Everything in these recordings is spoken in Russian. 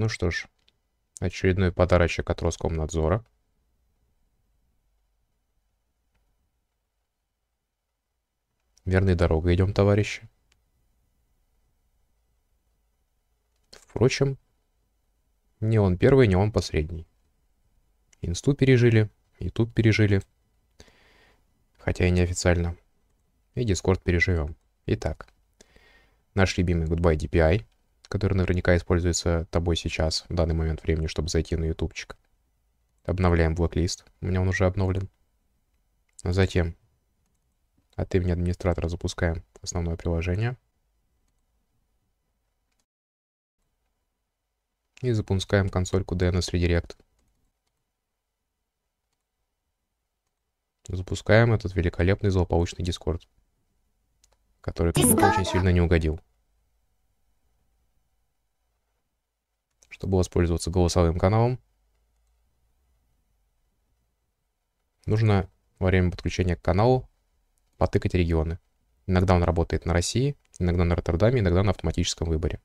Ну что ж, очередной подарочек от Роскомнадзора. Верной дорогой идем, товарищи. Впрочем, не он первый, не он последний. Инсту пережили, и тут пережили. Хотя и неофициально. И Дискорд переживем. Итак, наш любимый Goodbye DPI — который наверняка используется тобой сейчас, в данный момент времени, чтобы зайти на ютубчик. Обновляем блоклист. У меня он уже обновлен. А затем от имени администратора запускаем основное приложение. И запускаем консольку DNS Redirect. Запускаем этот великолепный злополучный Discord, который Discord. очень сильно не угодил. чтобы воспользоваться голосовым каналом, нужно во время подключения к каналу потыкать регионы. Иногда он работает на России, иногда на Роттердаме, иногда на автоматическом выборе.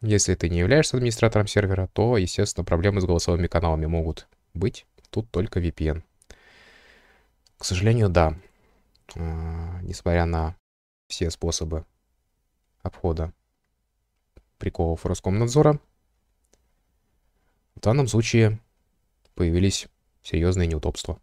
Если ты не являешься администратором сервера, то, естественно, проблемы с голосовыми каналами могут быть. Тут только VPN. К сожалению, да. А, несмотря на все способы обхода приколов Роскомнадзора, в данном случае появились серьезные неудобства.